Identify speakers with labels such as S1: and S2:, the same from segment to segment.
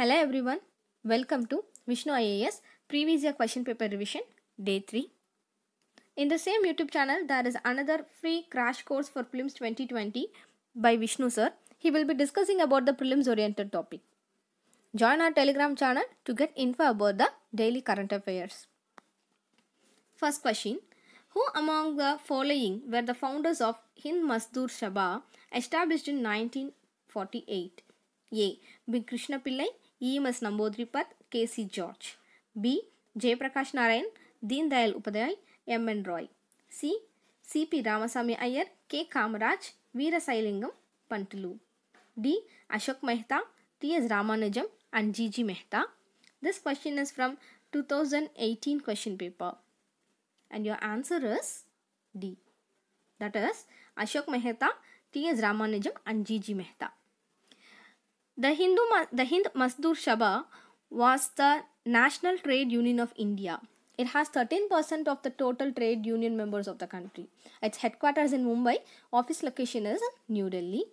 S1: Hello everyone, welcome to Vishnu IAS Previous Year Question Paper Revision Day 3. In the same YouTube channel, there is another free crash course for Prelims 2020 by Vishnu sir. He will be discussing about the prelims oriented topic. Join our Telegram channel to get info about the daily current affairs. First question Who among the following were the founders of Hind Mazdoor Sabha established in 1948? A. B. Krishna Pillai E M S Namboodiripad K C George B Jayaprakash Narayan Deen Dayal Upadhyay M N Roy C C P Ramaswami Iyer K Kamaraj Veeresalingam Pantulu D Ashok Mehta T S Raj and G G Mehta this question is from 2018 question paper and your answer is D that is Ashok Mehta T S Raj and G G Mehta The Hindu the Hind Mazdoor Sabha was the national trade union of India. It has 13% of the total trade union members of the country. Its headquarters in Mumbai, office location is New Delhi.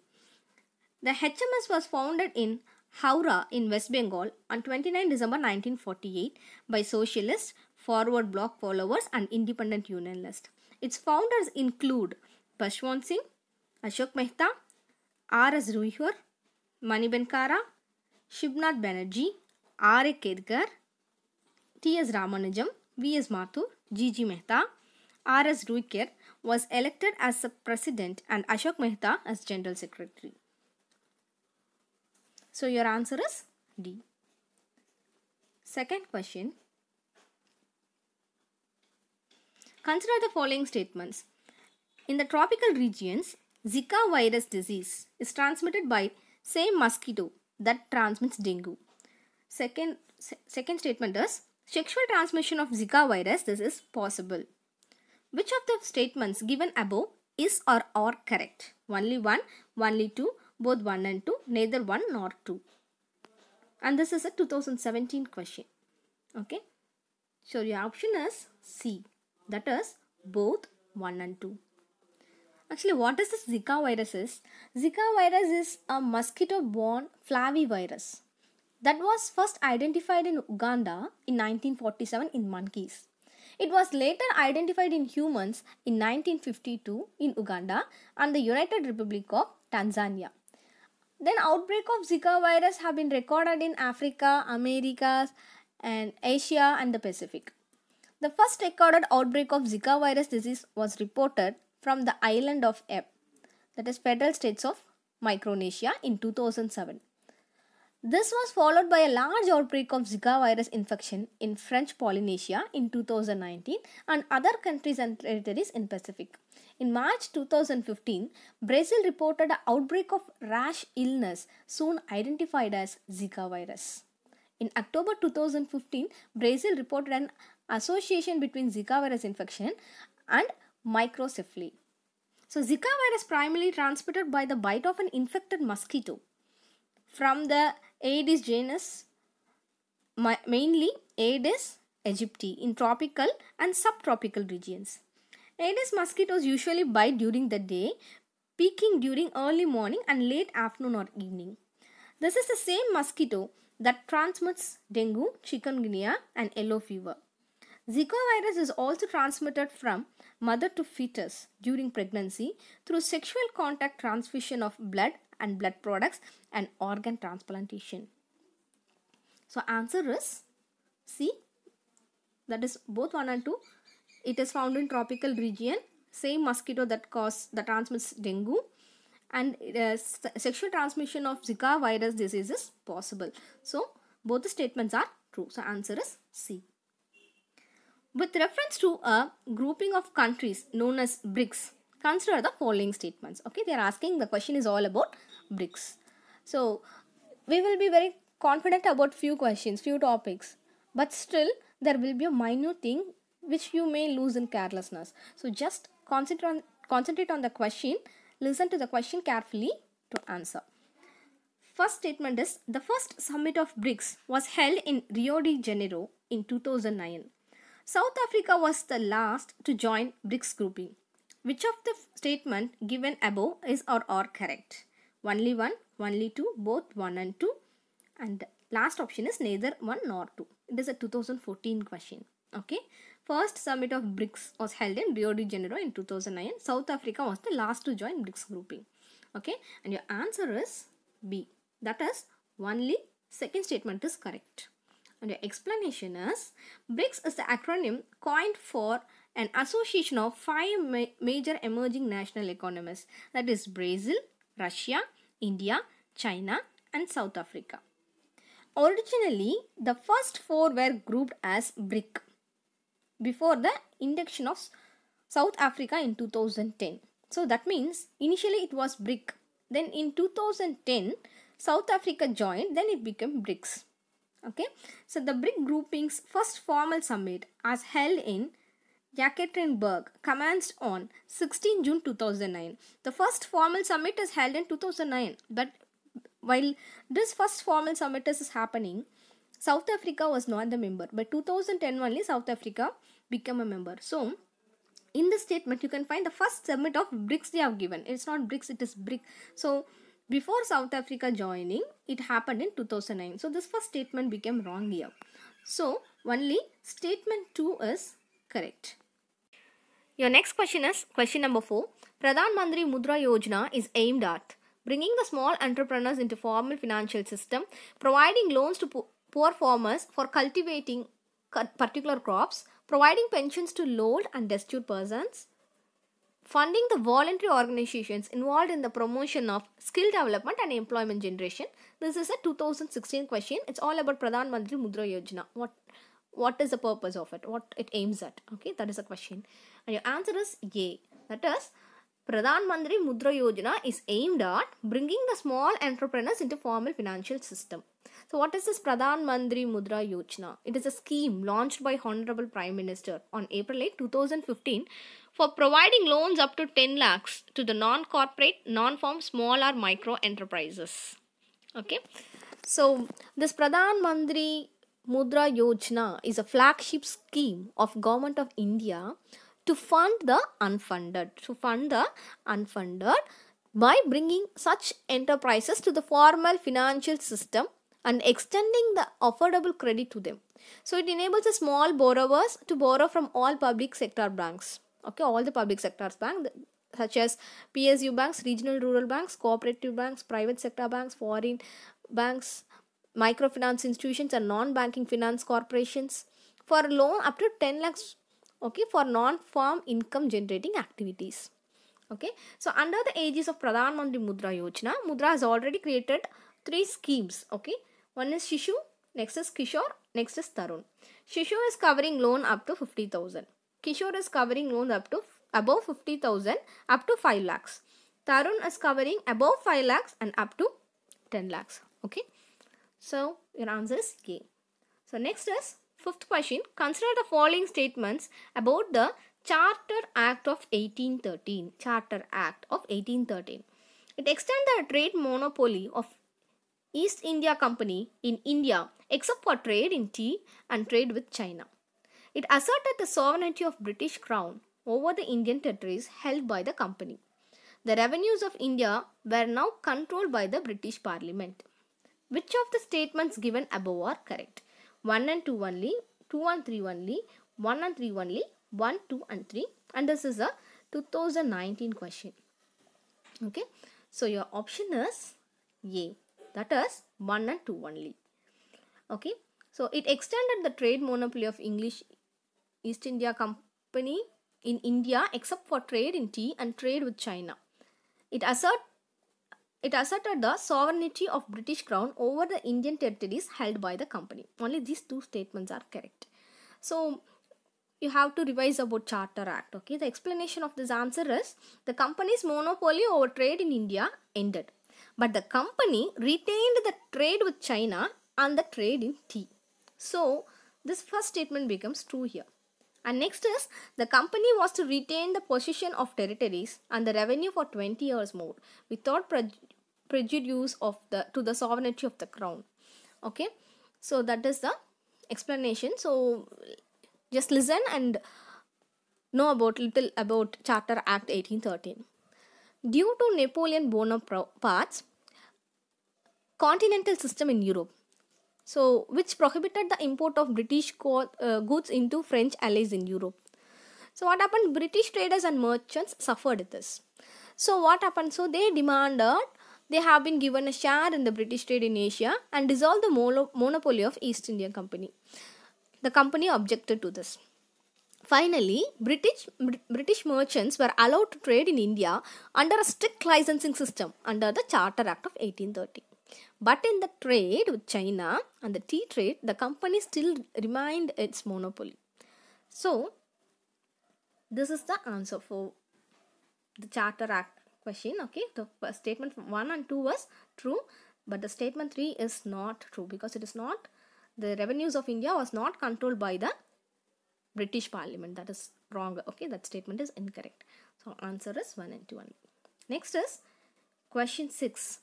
S1: The HMS was founded in Howrah in West Bengal on 29 December 1948 by socialist, forward bloc followers and independent unionists. Its founders include Pashwan Singh, Ashok Mehta, R.S. Ruihar, Maniban Kara, Shibnath Banerjee, R. A. Kedgar, T. S. Ramanujam, V. S. Mathur, G. Mehta, R. S. Ruikir was elected as president and Ashok Mehta as general secretary. So your answer is D. Second question. Consider the following statements. In the tropical regions, Zika virus disease is transmitted by same mosquito that transmits dengue. Second, se second statement is sexual transmission of Zika virus, this is possible. Which of the statements given above is or are correct? Only one, only two, both one and two, neither one nor two. And this is a 2017 question. Okay. So your option is C. That is both 1 and 2. Actually, what is this Zika virus is? Zika virus is a mosquito-borne flavivirus that was first identified in Uganda in 1947 in monkeys. It was later identified in humans in 1952 in Uganda and the United Republic of Tanzania. Then outbreak of Zika virus have been recorded in Africa, Americas and Asia and the Pacific. The first recorded outbreak of Zika virus disease was reported from the island of Ebb, that is Federal States of Micronesia in 2007. This was followed by a large outbreak of Zika virus infection in French Polynesia in 2019 and other countries and territories in Pacific. In March 2015, Brazil reported an outbreak of rash illness soon identified as Zika virus. In October 2015, Brazil reported an association between Zika virus infection and microcephaly. So Zika virus primarily transmitted by the bite of an infected mosquito from the Aedes genus, mainly Aedes aegypti in tropical and subtropical regions. Aedes mosquitoes usually bite during the day, peaking during early morning and late afternoon or evening. This is the same mosquito that transmits dengue, chikungunya and yellow fever. Zika virus is also transmitted from mother to fetus during pregnancy through sexual contact transfusion of blood and blood products and organ transplantation. So answer is C. That is both 1 and 2. It is found in tropical region. Same mosquito that cause that transmits dengue and uh, sexual transmission of Zika virus disease is possible. So both the statements are true. So answer is C. With reference to a grouping of countries known as BRICS, consider the following statements. Okay, they are asking the question is all about BRICS. So, we will be very confident about few questions, few topics, but still there will be a minute thing which you may lose in carelessness. So, just concentrate on, concentrate on the question, listen to the question carefully to answer first statement is the first summit of BRICS was held in Rio de Janeiro in 2009. South Africa was the last to join BRICS grouping. Which of the statement given above is or are correct? Only one, only two, both one and two. And last option is neither one nor two. It is a 2014 question. Okay. First summit of BRICS was held in Rio de Janeiro in 2009. South Africa was the last to join BRICS grouping. Okay. And your answer is B. That is only second statement is correct. And the explanation is BRICS is the acronym coined for an association of five ma major emerging national economies that is Brazil, Russia, India, China and South Africa. Originally, the first four were grouped as BRIC before the induction of South Africa in 2010. So that means initially it was BRIC. Then in 2010, South Africa joined, then it became BRICS. Okay, so the BRIC grouping's first formal summit as held in Yekaterinburg commenced on 16 June 2009. The first formal summit is held in 2009, but while this first formal summit is happening, South Africa was not the member. But 2010 only, South Africa became a member. So, in the statement, you can find the first summit of BRICS they have given. It's not BRICS, it is BRIC. So, before South Africa joining, it happened in 2009. So this first statement became wrong here. So only statement 2 is correct. Your next question is question number 4. Pradhan Mantri Mudra Yojana is aimed at bringing the small entrepreneurs into formal financial system, providing loans to poor farmers for cultivating particular crops, providing pensions to old and destitute persons, funding the voluntary organizations involved in the promotion of skill development and employment generation. This is a 2016 question. It's all about Pradhan Mantri Mudra Yojana. What what is the purpose of it? What it aims at? Okay, that is a question. And your answer is A. That is Pradhan Mantri Mudra Yojana is aimed at bringing the small entrepreneurs into formal financial system. So, what is this Pradhan Mantri Mudra Yojana? It is a scheme launched by Honorable Prime Minister on April 8, 2015 for providing loans up to 10 lakhs to the non-corporate, non form small or micro enterprises. Okay. So, this Pradhan Mantri Mudra Yojana is a flagship scheme of Government of India to fund the unfunded, to fund the unfunded by bringing such enterprises to the formal financial system and extending the affordable credit to them. So it enables the small borrowers to borrow from all public sector banks. Okay, all the public sectors banks such as PSU banks, regional rural banks, cooperative banks, private sector banks, foreign banks, microfinance institutions and non-banking finance corporations for loan up to 10 lakhs okay for non-farm income generating activities okay so under the aegis of pradhan mantri mudra yojana mudra has already created three schemes okay one is Shishu, next is Kishore, next is Tarun. Shishu is covering loan up to 50,000. Kishore is covering loan up to above 50,000 up to 5 lakhs. Tarun is covering above 5 lakhs and up to 10 lakhs. Okay. So your answer is K. So next is fifth question. Consider the following statements about the Charter Act of 1813. Charter Act of 1813. It extends the trade monopoly of East India Company in India except for trade in tea and trade with China. It asserted the sovereignty of British Crown over the Indian territories held by the company. The revenues of India were now controlled by the British Parliament. Which of the statements given above are correct? 1 and 2 only, 2 and 3 only, 1 and 3 only, 1, 2 and 3 and this is a 2019 question. Okay, so your option is A that is 1 and 2 only. Okay, so it extended the trade monopoly of English East India Company in India except for trade in tea and trade with China. It asserted it asserted the sovereignty of British Crown over the Indian territories held by the company. Only these two statements are correct. So you have to revise about Charter Act. Okay, the explanation of this answer is the company's monopoly over trade in India ended. But the company retained the trade with China and the trade in tea. So, this first statement becomes true here. And next is the company was to retain the possession of territories and the revenue for 20 years more without prejudice of the to the sovereignty of the crown. Okay, so that is the explanation. So just listen and know about little about Charter Act 1813. Due to Napoleon Bonaparte's continental system in Europe. So, which prohibited the import of British co- uh, goods into French allies in Europe. So, what happened? British traders and merchants suffered this. So, what happened? So, they demanded they have been given a share in the British trade in Asia and dissolved the monopoly of East India Company. The company objected to this. Finally, British, British merchants were allowed to trade in India under a strict licensing system under the Charter Act of 1830. But in the trade with China and the tea trade, the company still remained its monopoly. So, this is the answer for the Charter Act question. Okay, the statement 1 and 2 was true, but the statement 3 is not true because it is not the revenues of India was not controlled by the British Parliament. That is wrong. Okay, that statement is incorrect. So, answer is 1 and 2 only. Next is question 6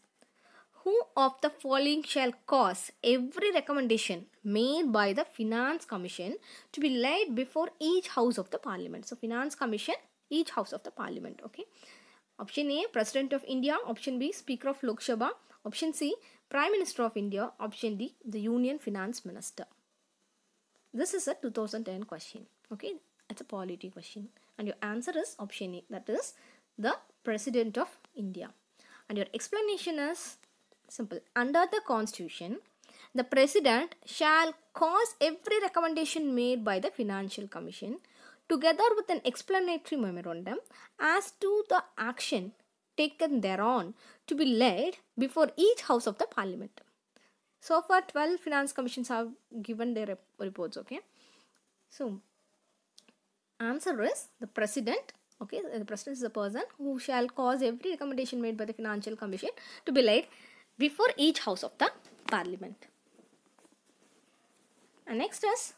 S1: who of the following shall cause every recommendation made by the finance commission to be laid before each house of the parliament so finance commission each house of the parliament okay option a president of india option b speaker of lok sabha option c prime minister of india option d the union finance minister this is a 2010 question okay it's a polity question and your answer is option a that is the president of india and your explanation is Simple. Under the Constitution, the President shall cause every recommendation made by the Financial Commission together with an explanatory memorandum as to the action taken thereon to be laid before each house of the parliament. So far 12 finance commissions have given their reports okay. So answer is the president okay the president is the person who shall cause every recommendation made by the financial commission to be laid before each house of the parliament. And next is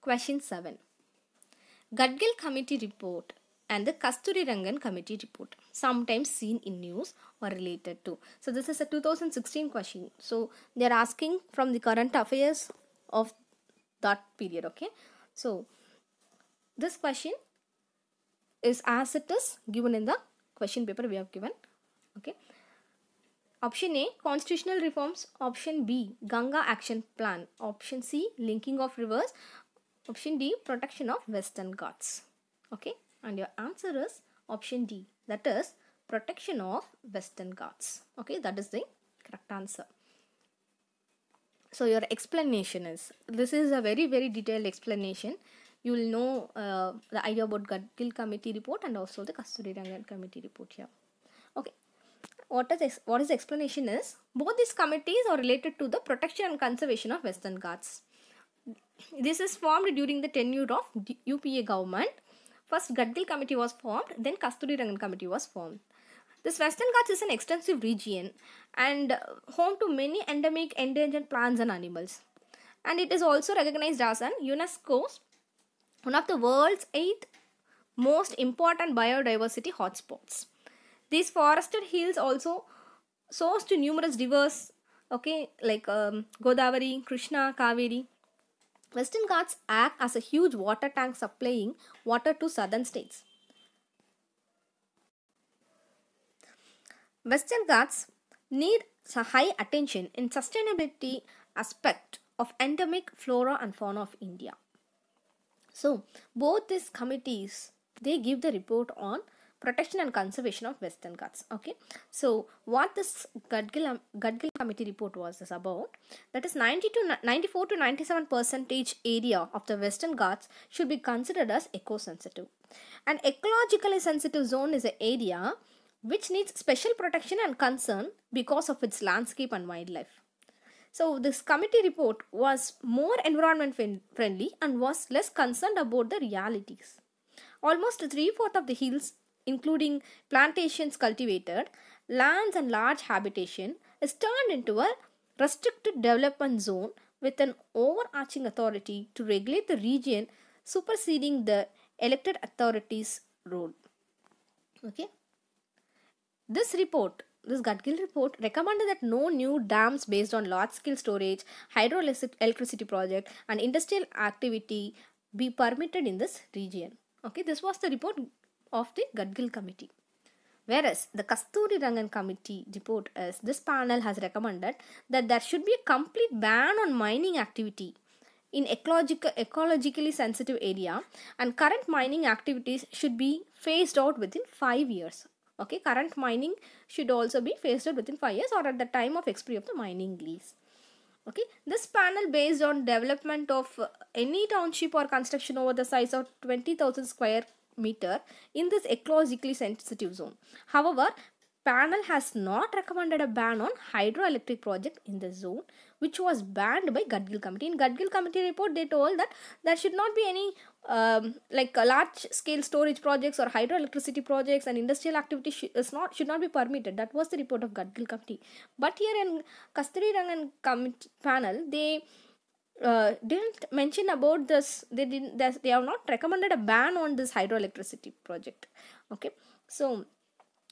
S1: question 7. Gadgil committee report and the Kasturi Rangan committee report sometimes seen in news or related to. So this is a 2016 question. So they are asking from the current affairs of that period okay. So this question is as it is given in the question paper we have given okay Option A Constitutional reforms. Option B Ganga Action Plan. Option C Linking of rivers. Option D Protection of Western Ghats. Okay, and your answer is option D that is protection of Western Ghats. Okay, that is the correct answer. So your explanation is this is a very very detailed explanation. You will know uh, the idea about Gadgil Committee report and also the Kasturi Rangan Committee report here. Okay, what is, what is explanation is, both these committees are related to the protection and conservation of Western Ghats. This is formed during the tenure of UPA government. First Gadgil committee was formed, then Kasturi Rangan committee was formed. This Western Ghats is an extensive region and home to many endemic endangered plants and animals. And it is also recognized as an UNESCO, one of the world's eight most important biodiversity hotspots. These forested hills also source to numerous rivers, okay, like um, Godavari, Krishna, Kaveri. Western Ghats act as a huge water tank supplying water to southern states. Western Ghats need high attention in sustainability aspect of endemic flora and fauna of India. So both these committees they give the report on protection and conservation of western ghats okay so what this gadgil gadgil committee report was is about that is 90 to 94 to 97 percentage area of the western ghats should be considered as eco sensitive an ecologically sensitive zone is an area which needs special protection and concern because of its landscape and wildlife so this committee report was more environment friendly and was less concerned about the realities. Almost three-fourths of the hills including plantations cultivated, lands and large habitation, is turned into a restricted development zone with an overarching authority to regulate the region superseding the elected authorities' role. Okay. This report, this Gadgil report, recommended that no new dams based on large-scale storage, hydroelectricity project, and industrial activity be permitted in this region. Okay, this was the report of the Gadgil Committee. Whereas the Kasturi Rangan Committee report is this panel has recommended that there should be a complete ban on mining activity in ecological, ecologically sensitive area and current mining activities should be phased out within 5 years. Okay, current mining should also be phased out within 5 years or at the time of expiry of the mining lease. Okay, this panel based on development of any township or construction over the size of 20,000 square meter in this ecologically sensitive zone. However, panel has not recommended a ban on hydroelectric project in the zone which was banned by Gadgil committee. In Gadgil committee report they told that there should not be any um, like large scale storage projects or hydroelectricity projects and industrial activity sh is not should not be permitted. That was the report of Gadgil committee. But here in Kasturi Rangan panel they uh, didn't mention about this they didn't they have not recommended a ban on this hydroelectricity project okay so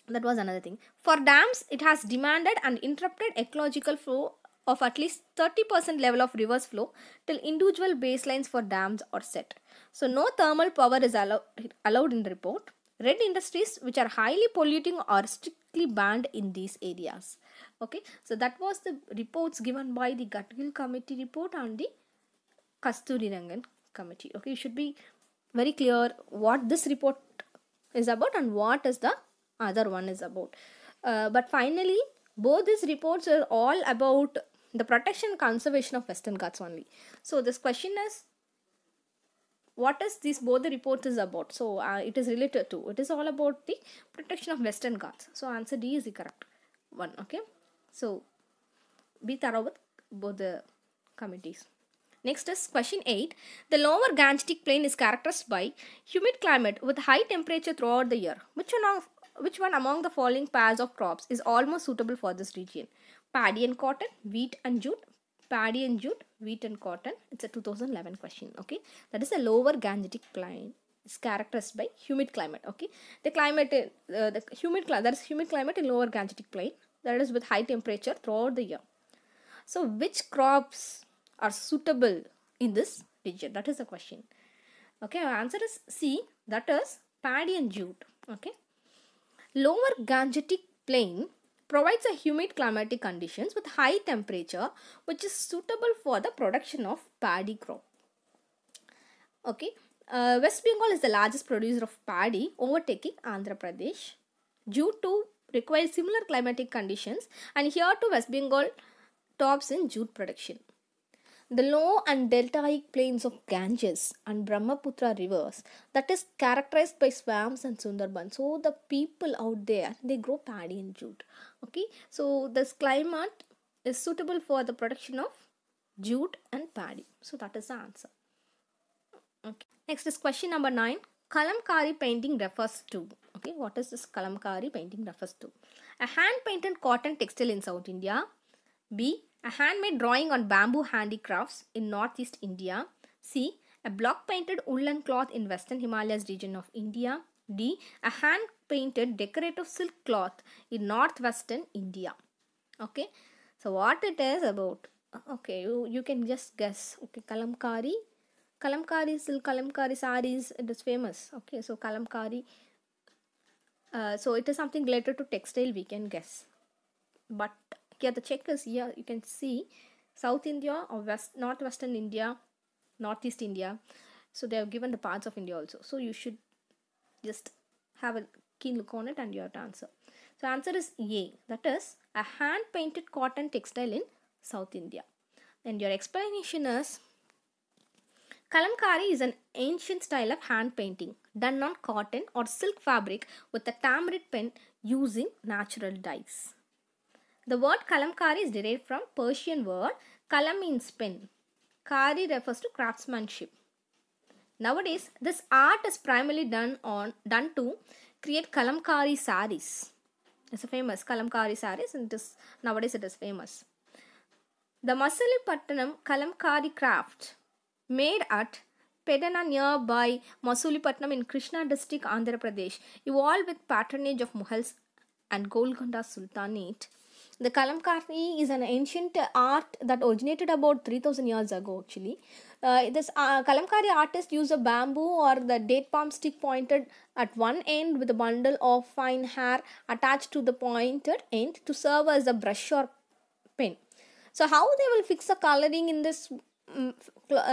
S1: that was another thing for dams it has demanded and interrupted ecological flow of at least 30% level of reverse flow till individual baselines for dams are set so no thermal power is allowed allowed in the report red industries which are highly polluting are strictly banned in these areas okay so that was the reports given by the Gatgil committee report and the Kasturi Rangan committee okay you should be very clear what this report is about and what is the other one is about uh, but finally both these reports are all about the protection conservation of western ghats only so this question is what is this both the report is about so uh, it is related to it is all about the protection of western ghats so answer d is the correct one okay so be thorough with both the committees. Next is question 8. The lower Gangetic plain is characterized by humid climate with high temperature throughout the year. Which one, of, which one among the following pairs of crops is almost suitable for this region? Paddy and cotton, wheat and jute, paddy and jute, wheat and cotton. It's a 2011 question. Okay, that is the lower Gangetic plain. It's characterized by humid climate. Okay, the climate, uh, the humid climate, that is humid climate in lower Gangetic plain that is with high temperature throughout the year. So which crops are suitable in this region? That is the question. Okay, our answer is C, that is paddy and jute. Okay. Lower Gangetic Plain provides a humid climatic conditions with high temperature which is suitable for the production of paddy crop. Okay, uh, West Bengal is the largest producer of paddy overtaking Andhra Pradesh. Due to requires similar climatic conditions and here to West Bengal tops in jute production. The low and deltaic plains of Ganges and Brahmaputra rivers that is characterized by swamps and Sundarban. So the people out there they grow paddy and jute. Okay, so this climate is suitable for the production of jute and paddy. So that is the answer. Okay. Next is question number 9. Kalamkari painting refers to. Okay, what is this Kalamkari painting refers to? A hand painted cotton textile in South India. B. A handmade drawing on bamboo handicrafts in Northeast India. C. A block painted woolen cloth in Western Himalayas region of India. D. A hand painted decorative silk cloth in Northwestern India. Okay, so what it is about? Okay, you, you can just guess. Okay, Kalamkari Kalamkari silk, Kalamkari sarees, it is famous. Okay, so Kalamkari. Uh, so it is something related to textile, we can guess. But here yeah, the check is here, you can see South India or West, Northwestern India, Northeast India. So they have given the parts of India also. So you should just have a keen look on it and your answer. So answer is A. That is a hand painted cotton textile in South India. And your explanation is Kalamkari is an ancient style of hand painting done on cotton or silk fabric with a tamarind pen using natural dyes. The word Kalamkari is derived from Persian word Kalam means pen. Kari refers to craftsmanship. Nowadays, this art is primarily done on done to create Kalamkari saris. It's a famous Kalamkari saris and this nowadays it is famous. The Patanam Kalamkari craft made at Pedana nearby Masulipatnam in Krishna district, Andhra Pradesh, evolved with patronage of Mughals and Golconda Sultanate. The Kalamkari is an ancient art that originated about 3000 years ago actually. Uh, this uh, Kalamkari artist used a bamboo or the date palm stick pointed at one end with a bundle of fine hair attached to the pointed end to serve as a brush or pen. So how they will fix the coloring in this uh,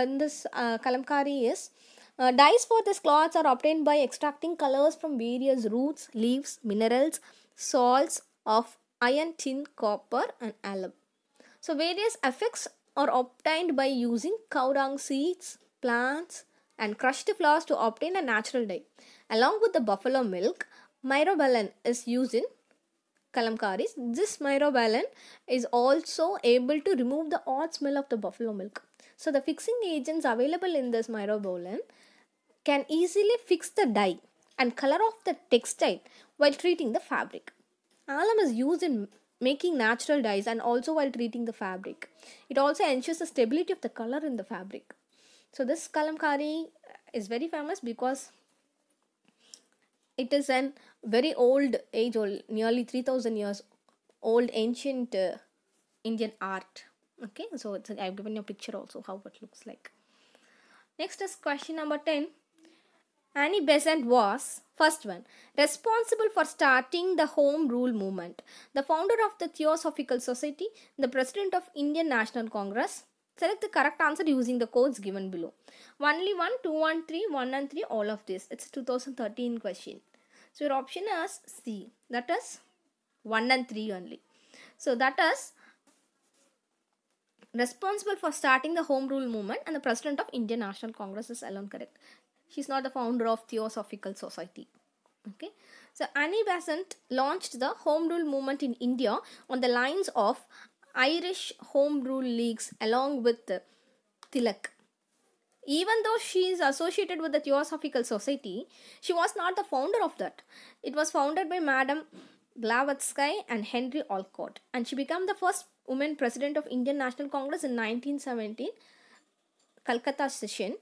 S1: in this uh, kalamkari is uh, dyes for these cloths are obtained by extracting colors from various roots, leaves, minerals, salts of iron, tin, copper, and alum. So, various effects are obtained by using cow dung seeds, plants, and crushed flowers to obtain a natural dye. Along with the buffalo milk, myrobalan is used in kalamkaris. This myrobalan is also able to remove the odd smell of the buffalo milk. So the fixing agents available in this myrobolin can easily fix the dye and color of the textile while treating the fabric. Alum is used in making natural dyes and also while treating the fabric. It also ensures the stability of the color in the fabric. So this kalamkari is very famous because it is an very old age old nearly 3000 years old ancient uh, Indian art okay so it's, I've given you a picture also how it looks like next is question number 10 Annie Besant was, first one, responsible for starting the Home Rule movement, the founder of the Theosophical Society, the president of Indian National Congress. Select the correct answer using the codes given below. Only 1, 2, 1, 3, 1 and 3, all of this. It's 2013 question. So your option is C. That is 1 and 3 only. So that is responsible for starting the Home Rule movement and the president of Indian National Congress is alone correct. She is not the founder of Theosophical Society. Okay. So Annie Besant launched the Home Rule movement in India on the lines of Irish Home Rule Leagues along with Tilak. Even though she is associated with the Theosophical Society, she was not the founder of that. It was founded by Madam Blavatsky and Henry Alcott. And she became the first woman president of Indian National Congress in 1917, Calcutta session.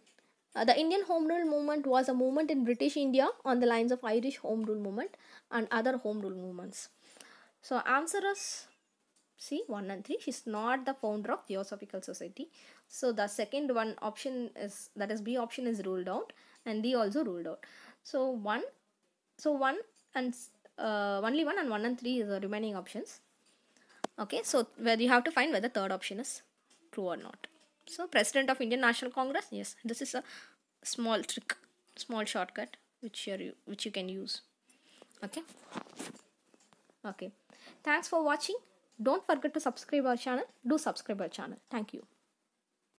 S1: Uh, the Indian Home Rule movement was a movement in British India on the lines of Irish Home Rule movement and other Home Rule movements. So answer is C 1 and 3. She's not the founder of Theosophical Society. So the second one option is that is B option is ruled out and D also ruled out. So 1 so 1 and uh, only 1 and 1 and 3 is the remaining options. Okay, so where you have to find whether third option is true or not. So, President of Indian National Congress, yes, this is a small trick, small shortcut which you which you can use. Okay. Okay. Thanks for watching. Don't forget to subscribe our channel. Do subscribe our channel. Thank you.